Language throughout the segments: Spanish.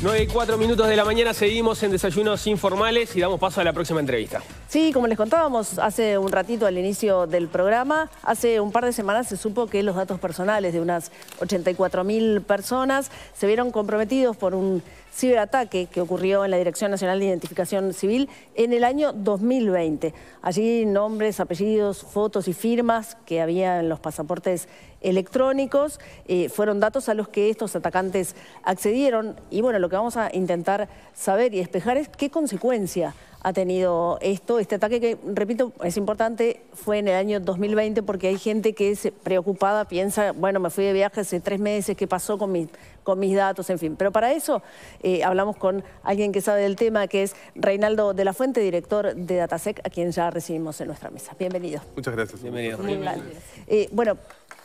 9 y minutos de la mañana seguimos en Desayunos Informales y damos paso a la próxima entrevista. Sí, como les contábamos hace un ratito al inicio del programa, hace un par de semanas se supo que los datos personales de unas mil personas se vieron comprometidos por un ciberataque que ocurrió en la Dirección Nacional de Identificación Civil en el año 2020. Allí nombres, apellidos, fotos y firmas que había en los pasaportes electrónicos eh, fueron datos a los que estos atacantes accedieron. Y bueno, lo que vamos a intentar saber y despejar es qué consecuencia ha tenido esto, este ataque que, repito, es importante, fue en el año 2020 porque hay gente que es preocupada, piensa, bueno, me fui de viaje hace tres meses, ¿qué pasó con mi, con mis datos, en fin. Pero para eso eh, hablamos con alguien que sabe del tema, que es Reinaldo de la Fuente, director de Datasec, a quien ya recibimos en nuestra mesa. Bienvenido. Muchas gracias. Bienvenido. Eh, bueno,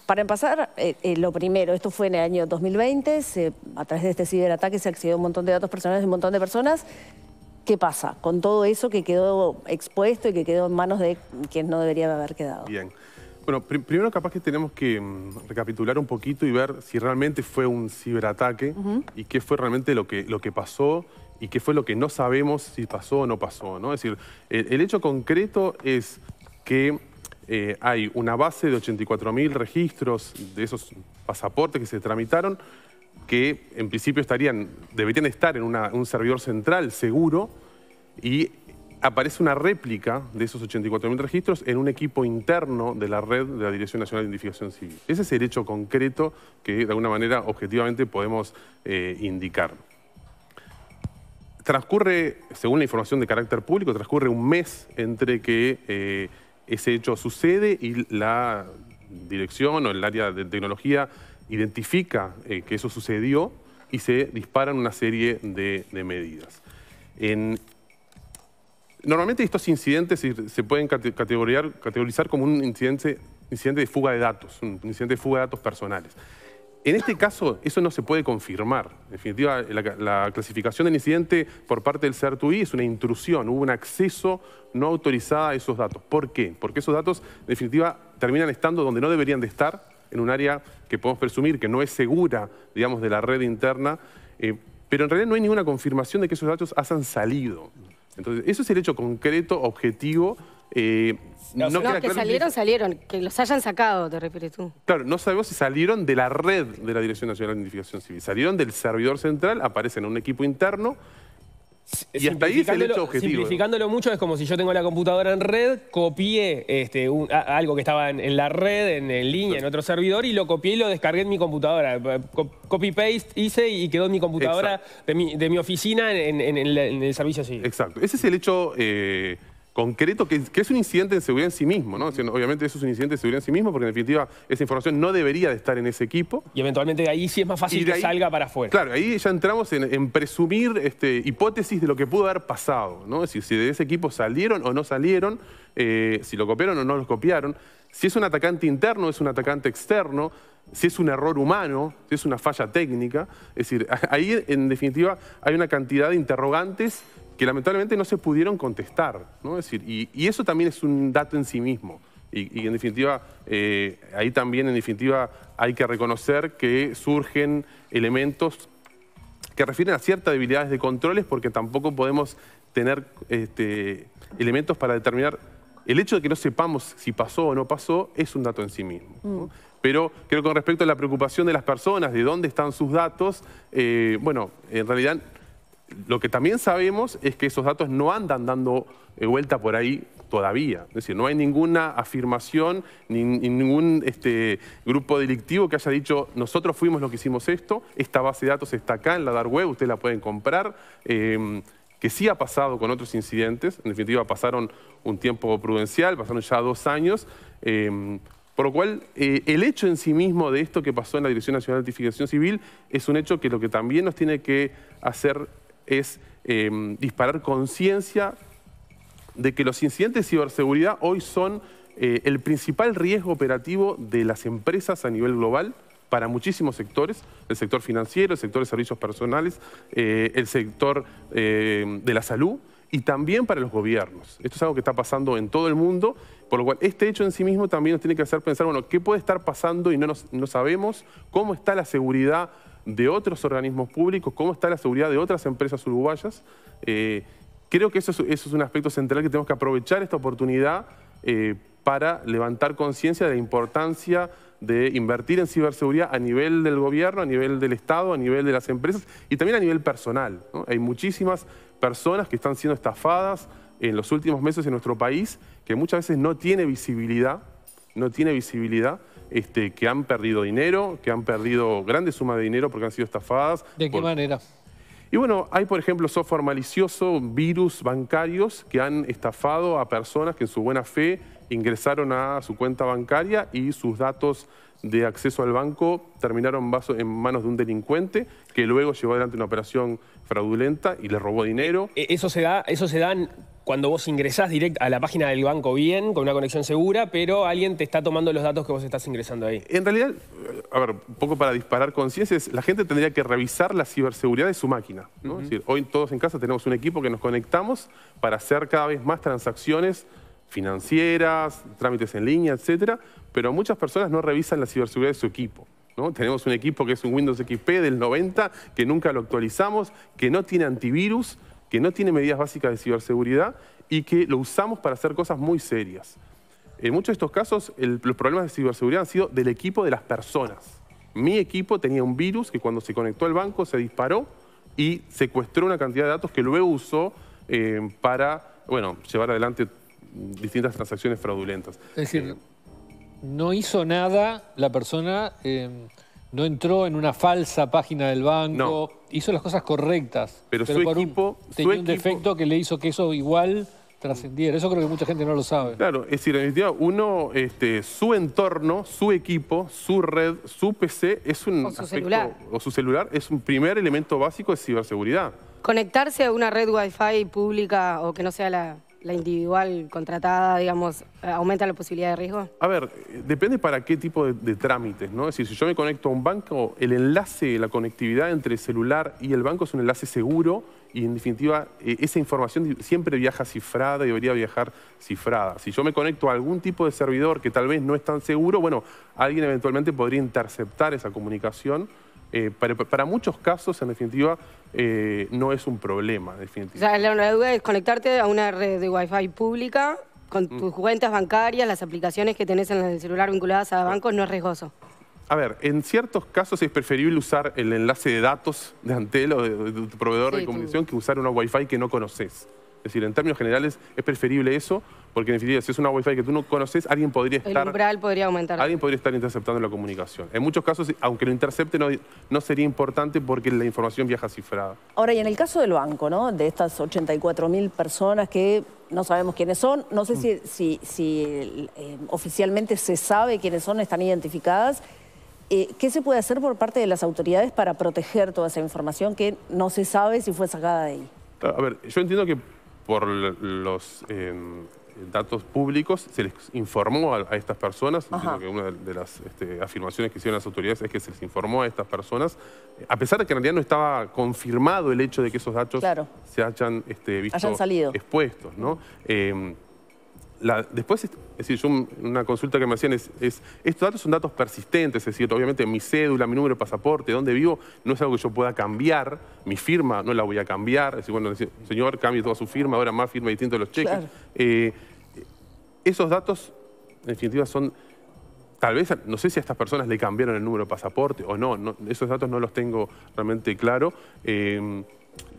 para empezar, eh, lo primero, esto fue en el año 2020, a través de este ciberataque se accedió a un montón de datos personales de un montón de personas. ¿Qué pasa con todo eso que quedó expuesto y que quedó en manos de quien no debería haber quedado? Bien. Bueno, primero capaz que tenemos que mm, recapitular un poquito y ver si realmente fue un ciberataque y qué fue realmente lo que, lo que pasó y qué fue lo que no sabemos si pasó o no pasó. ¿no? Es decir, el, hecho concreto es que eh, hay una base de 84.000 registros de esos pasaportes que se tramitaron que en principio estarían, deberían estar en un servidor central seguro y aparece una réplica de esos 84.000 registros en un equipo interno de la red de la Dirección Nacional de Identificación Civil. Ese es el hecho concreto que de alguna manera objetivamente podemos eh, indicar. Transcurre, según la información de carácter público, transcurre un mes entre que eh, ese hecho sucede y la dirección o el área de tecnología identifica eh, que eso sucedió y se disparan una serie de, de medidas. En Normalmente estos incidentes se pueden categorizar, como un incidente, incidente de fuga de datos, un incidente de fuga de datos personales. En este caso, eso no se puede confirmar. En definitiva, la, clasificación del incidente por parte del CERTUI es una intrusión, hubo un acceso no autorizado a esos datos. ¿Por qué? Porque esos datos, en definitiva, terminan estando donde no deberían de estar, en un área que podemos presumir que no es segura, digamos, de la red interna, eh, pero en realidad no hay ninguna confirmación de que esos datos hayan salido. Entonces, eso es el hecho concreto, objetivo. Eh, no, que salieron, salieron. Que los hayan sacado, te refieres tú. Claro, no sabemos si salieron de la red de la Dirección Nacional de Identificación Civil. Salieron del servidor central, aparecen en un equipo interno y hasta ahí es el hecho objetivo. Simplificándolo mucho es como si yo tengo la computadora en red, copié este, algo que estaba en, la red, en, línea, en otro servidor, y lo copié y lo descargué en mi computadora. Copy-paste hice y quedó en mi computadora de mi, oficina en, el servicio así Exacto. Ese es el hecho... Eh, concreto, que, es un incidente en seguridad en sí mismo, ¿no? obviamente eso es un incidente de seguridad en sí mismo, porque en definitiva esa información no debería de estar en ese equipo. Y eventualmente de ahí sí es más fácil que salga para afuera. Claro, ahí ya entramos en, presumir este, hipótesis de lo que pudo haber pasado, ¿no? decir, si de ese equipo salieron o no salieron, eh, si lo copiaron o no lo copiaron, si es un atacante interno, es un atacante externo, si es un error humano, si es una falla técnica. Es decir, ahí en definitiva hay una cantidad de interrogantes lamentablemente no se pudieron contestar. ¿no? Es decir, y, eso también es un dato en sí mismo. Y, en definitiva, eh, ahí también en definitiva hay que reconocer que surgen elementos que refieren a ciertas debilidades de controles porque tampoco podemos tener este, elementos para determinar el hecho de que no sepamos si pasó o no pasó es un dato en sí mismo. Mm. Pero creo que con respecto a la preocupación de las personas, de dónde están sus datos, eh, bueno, en realidad lo que también sabemos es que esos datos no andan dando eh, vuelta por ahí todavía. Es decir, no hay ninguna afirmación, ni, ningún este, grupo delictivo que haya dicho nosotros fuimos los que hicimos esto, esta base de datos está acá en la dark web, ustedes la pueden comprar. Em, que sí ha pasado con otros incidentes, en definitiva pasaron un tiempo prudencial, pasaron ya dos años, em, por lo cual eh, el hecho en sí mismo de esto que pasó en la Dirección Nacional de Identificación Civil es un hecho que lo que también nos tiene que hacer es em, disparar conciencia de que los incidentes de ciberseguridad hoy son eh, el principal riesgo operativo de las empresas a nivel global para muchísimos sectores, el sector financiero, el sector de servicios personales, eh, el sector em, de la salud y también para los gobiernos. Esto es algo que está pasando en todo el mundo, por lo cual este hecho en sí mismo también nos tiene que hacer pensar, bueno, ¿qué puede estar pasando y no, no sabemos? ¿Cómo está la seguridad? de otros organismos públicos, cómo está la seguridad de otras empresas uruguayas. Eh, creo que eso es, un aspecto central que tenemos que aprovechar esta oportunidad eh, para levantar conciencia de la importancia de invertir en ciberseguridad a nivel del gobierno, a nivel del Estado, a nivel de las empresas y también a nivel personal. Hay muchísimas personas que están siendo estafadas en los últimos meses en nuestro país que muchas veces no tiene visibilidad no tiene visibilidad, este, que han perdido dinero, que han perdido grandes sumas de dinero porque han sido estafadas. ¿De qué manera? Y bueno, hay por ejemplo software malicioso, virus bancarios que han estafado a personas que en su buena fe ingresaron a su cuenta bancaria y sus datos de acceso al banco terminaron en manos de un delincuente que luego llevó adelante una operación fraudulenta y le robó dinero. Eh, eh, eso se da, eso se da cuando vos ingresás directo a la página del banco bien, con una conexión segura, pero alguien te está tomando los datos que vos estás ingresando ahí. En realidad, a ver, un poco para disparar conciencias, la gente tendría que revisar la ciberseguridad de su máquina. hoy todos en casa tenemos un equipo que nos conectamos para hacer cada vez más transacciones financieras, trámites en línea, etcétera, pero muchas personas no revisan la ciberseguridad de su equipo. Tenemos un equipo que es un Windows XP del 90, que nunca lo actualizamos, que no tiene antivirus, que no tiene medidas básicas de ciberseguridad y que lo usamos para hacer cosas muy serias. En muchos de estos casos, los problemas de ciberseguridad han sido del equipo de las personas. Mi equipo tenía un virus que cuando se conectó al banco se disparó y secuestró una cantidad de datos que luego usó eh, para bueno, llevar adelante distintas transacciones fraudulentas. Es decir, eh, no hizo nada la persona... Eh, no entró en una falsa página del banco, hizo las cosas correctas. Pero, su equipo... tenía un defecto que le hizo que eso igual trascendiera. Eso creo que mucha gente no lo sabe. Claro, es decir, en definitiva, uno, este, su entorno, su equipo, su red, su PC, es un... O su celular. O su celular es un primer elemento básico de ciberseguridad. Conectarse a una red Wi-Fi pública o que no sea la la individual contratada, digamos, aumenta la posibilidad de riesgo? A ver, depende para qué tipo de, trámites, ¿no? Es decir, si yo me conecto a un banco, el enlace, la conectividad entre el celular y el banco es un enlace seguro y en definitiva e, esa información siempre viaja cifrada y debería viajar cifrada. Si yo me conecto a algún tipo de servidor que tal vez no es tan seguro, bueno, alguien eventualmente podría interceptar esa comunicación eh, para, muchos casos, en definitiva, eh, no es un problema. O sea, la, duda es conectarte a una red de Wi-Fi pública con mm. tus cuentas bancarias, las aplicaciones que tenés en el celular vinculadas a bancos, no es riesgoso. A ver, en ciertos casos es preferible usar el enlace de datos de Antel o de, tu proveedor de comunicación que usar una Wi-Fi que no conoces. Es decir, en términos generales es preferible eso, porque en definitiva, si es una Wi-Fi que tú no conoces, alguien podría estar... El umbral podría aumentar. Alguien podría estar interceptando la comunicación. En muchos casos, aunque lo intercepte, no, sería importante porque la información viaja cifrada. Ahora, y en el caso del banco, ¿no? De estas 84.000 personas que no sabemos quiénes son, no sé si, si, si eh, oficialmente se sabe quiénes son, están identificadas. Eh, ¿Qué se puede hacer por parte de las autoridades para proteger toda esa información que no se sabe si fue sacada de ahí? A ver, yo entiendo que por los em, datos públicos, se les informó a, estas personas, una de las este, afirmaciones que hicieron las autoridades es que se les informó a estas personas, a pesar de que en realidad no estaba confirmado el hecho de que esos datos se hayan este, visto expuestos. Em, después, decir, una consulta que me hacían es, estos datos son datos persistentes, es decir, obviamente mi cédula, mi número de pasaporte, dónde vivo, no es algo que yo pueda cambiar, mi firma no la voy a cambiar, es decir, bueno, señor, cambie toda su firma, ahora más firma distinto de los cheques. Eh, esos datos, en definitiva, son, tal vez, no sé si a estas personas le cambiaron el número de pasaporte o no, esos datos no los tengo realmente claro. Eh,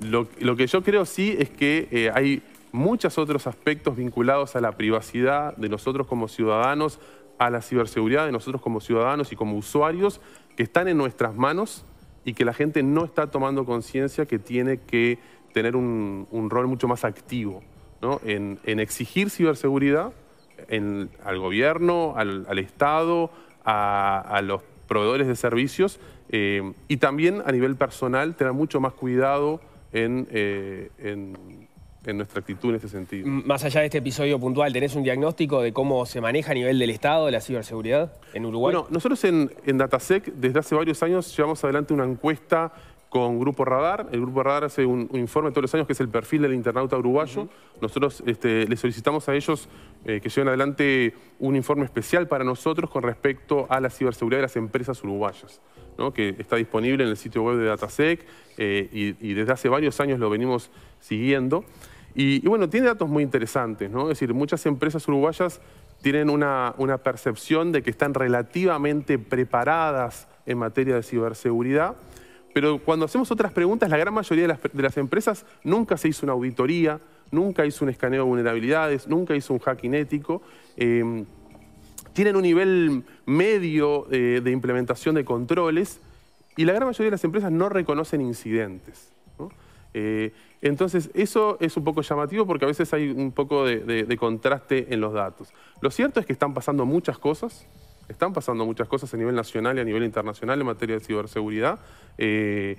lo, que yo creo sí es que eh, hay muchos otros aspectos vinculados a la privacidad de nosotros como ciudadanos, a la ciberseguridad de nosotros como ciudadanos y como usuarios que están en nuestras manos y que la gente no está tomando conciencia que tiene que tener un, rol mucho más activo en, exigir ciberseguridad en, al gobierno, al, Estado, a, los proveedores de servicios eh, y también a nivel personal tener mucho más cuidado en eh, en nuestra actitud en este sentido. Más allá de este episodio puntual, ¿tenés un diagnóstico de cómo se maneja a nivel del Estado la ciberseguridad en Uruguay? Bueno, nosotros en, Datasec desde hace varios años llevamos adelante una encuesta con Grupo Radar. El Grupo Radar hace un, informe todos los años que es el perfil del internauta uruguayo. Nosotros este, le solicitamos a ellos eh, que lleven adelante un informe especial para nosotros con respecto a la ciberseguridad de las empresas uruguayas, que está disponible en el sitio web de Datasec eh, y desde hace varios años lo venimos siguiendo. Y, bueno, tiene datos muy interesantes, ¿no? Es decir, muchas empresas uruguayas tienen una, percepción de que están relativamente preparadas en materia de ciberseguridad, pero cuando hacemos otras preguntas, la gran mayoría de las, empresas nunca se hizo una auditoría, nunca hizo un escaneo de vulnerabilidades, nunca hizo un hacking ético. Em, tienen un nivel medio eh, de implementación de controles y la gran mayoría de las empresas no reconocen incidentes. Eh, entonces, eso es un poco llamativo porque a veces hay un poco de, contraste en los datos. Lo cierto es que están pasando muchas cosas, están pasando muchas cosas a nivel nacional y a nivel internacional en materia de ciberseguridad. Eh,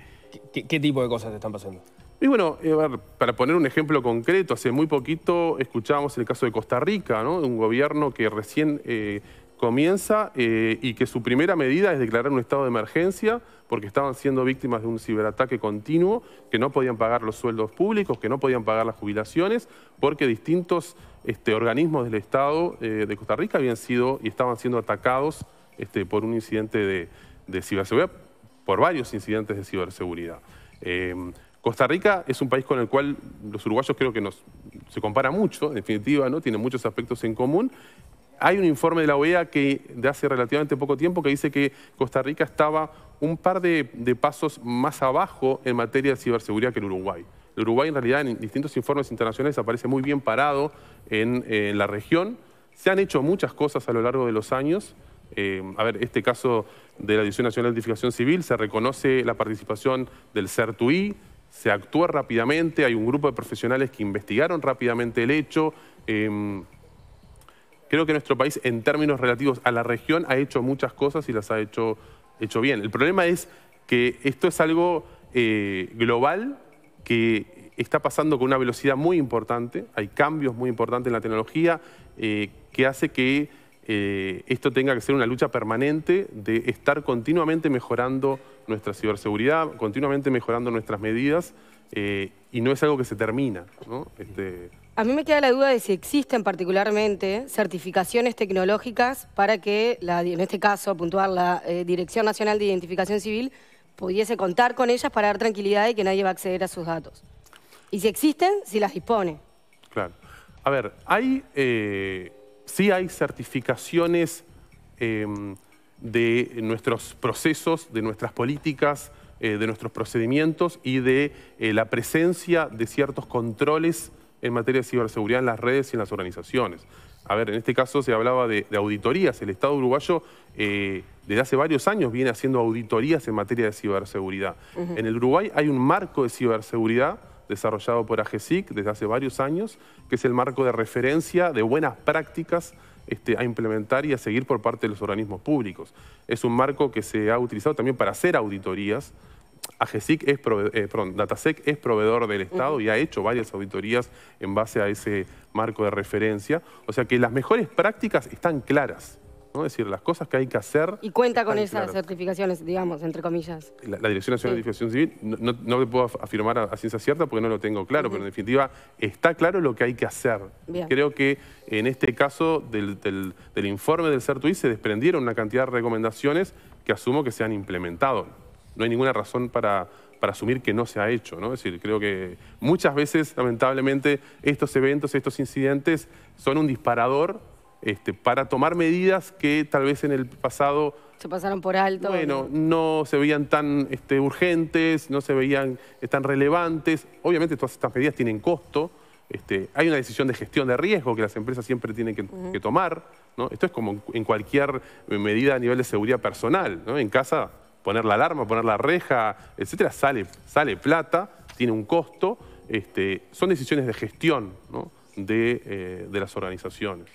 ¿Qué, tipo de cosas están pasando? Y bueno, eh, para poner un ejemplo concreto, hace muy poquito escuchábamos el caso de Costa Rica, un gobierno que recién comienza y que su primera medida es declarar un estado de emergencia porque estaban siendo víctimas de un ciberataque continuo, que no podían pagar los sueldos públicos, que no podían pagar las jubilaciones, porque distintos este, organismos del Estado eh, de Costa Rica habían sido y estaban siendo atacados este, por un incidente de, ciberseguridad, por varios incidentes de ciberseguridad. Em, Costa Rica es un país con el cual los uruguayos creo que nos, se compara mucho, en definitiva, ¿no? tiene muchos aspectos en común. Hay un informe de la OEA que de hace relativamente poco tiempo que dice que Costa Rica estaba un par de, pasos más abajo en materia de ciberseguridad que el Uruguay. El Uruguay en realidad en distintos informes internacionales aparece muy bien parado en, la región. Se han hecho muchas cosas a lo largo de los años. Eh, a ver, este caso de la División Nacional de Identificación Civil, se reconoce la participación del CERTUI, se actúa rápidamente, hay un grupo de profesionales que investigaron rápidamente el hecho. Em, creo que nuestro país, en términos relativos a la región, ha hecho muchas cosas y las ha hecho hecho bien. El problema es que esto es algo eh, global que está pasando con una velocidad muy importante, hay cambios muy importantes en la tecnología eh, que hace que eh, esto tenga que ser una lucha permanente de estar continuamente mejorando nuestra ciberseguridad, continuamente mejorando nuestras medidas y no es algo que se termina. ¿no? Este, a mí me queda la duda de si existen particularmente certificaciones tecnológicas para que, en este caso, puntuar la eh, Dirección Nacional de Identificación Civil pudiese contar con ellas para dar tranquilidad de que nadie va a acceder a sus datos. Y si existen, si las dispone. Claro. A ver, hay, eh, sí hay certificaciones em, de nuestros procesos, de nuestras políticas, eh, de nuestros procedimientos y de la presencia de ciertos controles en materia de ciberseguridad en las redes y en las organizaciones. A ver, en este caso se hablaba de, auditorías. El Estado uruguayo eh, desde hace varios años viene haciendo auditorías en materia de ciberseguridad. En el Uruguay hay un marco de ciberseguridad desarrollado por AGESIC desde hace varios años, que es el marco de referencia de buenas prácticas este, a implementar y a seguir por parte de los organismos públicos. Es un marco que se ha utilizado también para hacer auditorías AGESIC es, eh, perdón, DataSec es proveedor del Estado y ha hecho varias auditorías en base a ese marco de referencia. O sea que las mejores prácticas están claras. Es decir, las cosas que hay que hacer... Y cuenta con esas certificaciones, digamos, entre comillas. La, Dirección Nacional de Edificación Civil, no, no, puedo afirmar a, ciencia cierta porque no lo tengo claro, pero en definitiva está claro lo que hay que hacer. Creo que en este caso del, del, del informe del CERTUI se desprendieron una cantidad de recomendaciones que asumo que se han implementado no hay ninguna razón para, para asumir que no se ha hecho. ¿no? Es decir, creo que muchas veces, lamentablemente, estos eventos, estos incidentes son un disparador este, para tomar medidas que tal vez en el pasado... Se pasaron por alto. Bueno, no se veían tan este, urgentes, no se veían eh, tan relevantes. Obviamente todas estas medidas tienen costo. Este, hay una decisión de gestión de riesgo que las empresas siempre tienen que, tomar. ¿no? Esto es como en cualquier medida a nivel de seguridad personal. ¿no? En casa poner la alarma, poner la reja, etcétera, sale, sale plata, tiene un costo. Este, son decisiones de gestión eh, de, las organizaciones.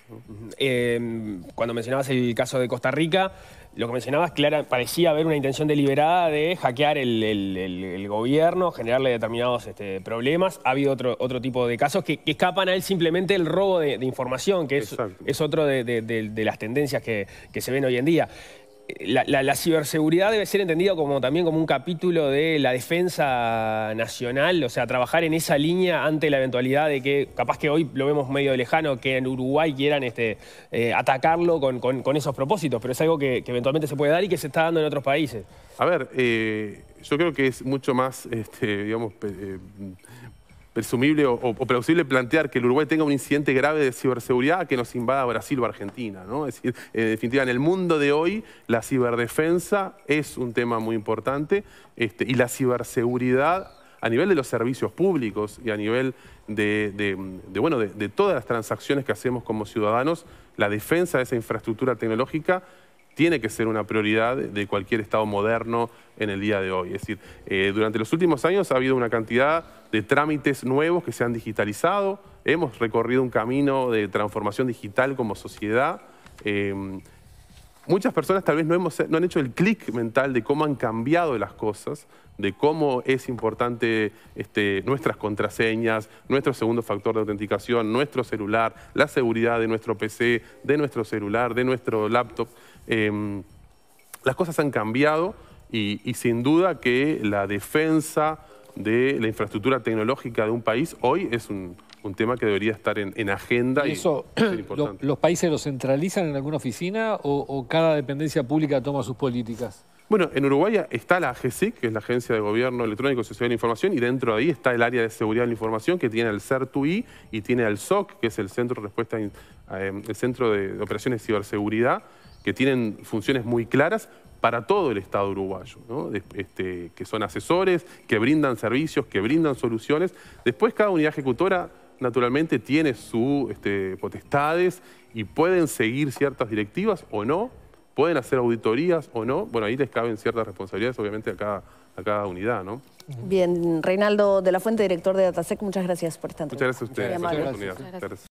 Em, cuando mencionabas el caso de Costa Rica, lo que mencionabas, clara, parecía haber una intención deliberada de hackear el, gobierno, generarle determinados este, problemas. Ha habido otro, otro tipo de casos que, escapan a él simplemente el robo de, información, que es, es otro de, las tendencias que, que se ven hoy en día la, ciberseguridad debe ser entendida como, también como un capítulo de la defensa nacional, o sea, trabajar en esa línea ante la eventualidad de que, capaz que hoy lo vemos medio lejano, que en Uruguay quieran este, eh, atacarlo con, esos propósitos, pero es algo que, eventualmente se puede dar y que se está dando en otros países. A ver, eh, yo creo que es mucho más, este, digamos, eh, presumible o, o, plausible plantear que el Uruguay tenga un incidente grave de ciberseguridad que nos invada Brasil o Argentina. ¿no? Es decir, en definitiva, en el mundo de hoy, la ciberdefensa es un tema muy importante este, y la ciberseguridad a nivel de los servicios públicos y a nivel de, bueno, de todas las transacciones que hacemos como ciudadanos, la defensa de esa infraestructura tecnológica tiene que ser una prioridad de cualquier Estado moderno en el día de hoy. Es decir, eh, durante los últimos años ha habido una cantidad de trámites nuevos que se han digitalizado, hemos recorrido un camino de transformación digital como sociedad. Eh, muchas personas tal vez no, hemos, no han hecho el clic mental de cómo han cambiado las cosas, de cómo es importante este, nuestras contraseñas, nuestro segundo factor de autenticación, nuestro celular, la seguridad de nuestro PC, de nuestro celular, de nuestro laptop. Em, las cosas han cambiado y sin duda que la defensa de la infraestructura tecnológica de un país hoy es un, un tema que debería estar en, agenda. ¿Y eso los países lo centralizan en alguna oficina o, cada dependencia pública toma sus políticas? Bueno, en Uruguay está la AGESIC, que es la Agencia de Gobierno Electrónico y Sociedad de la Información, y dentro de ahí está el área de seguridad de la información, que tiene el CERTUI y tiene al SOC, que es el Centro de, Respuesta, em, el Centro de Operaciones de Ciberseguridad, que tienen funciones muy claras, para todo el Estado uruguayo, este, que son asesores, que brindan servicios, que brindan soluciones. Después cada unidad ejecutora naturalmente tiene sus este, potestades y pueden seguir ciertas directivas o no, pueden hacer auditorías o no. Bueno, ahí les caben ciertas responsabilidades, obviamente, a cada, a cada unidad, ¿no? Bien, Reinaldo de la Fuente, director de Datasec, muchas gracias por tanto Muchas gracias a ustedes. gracias.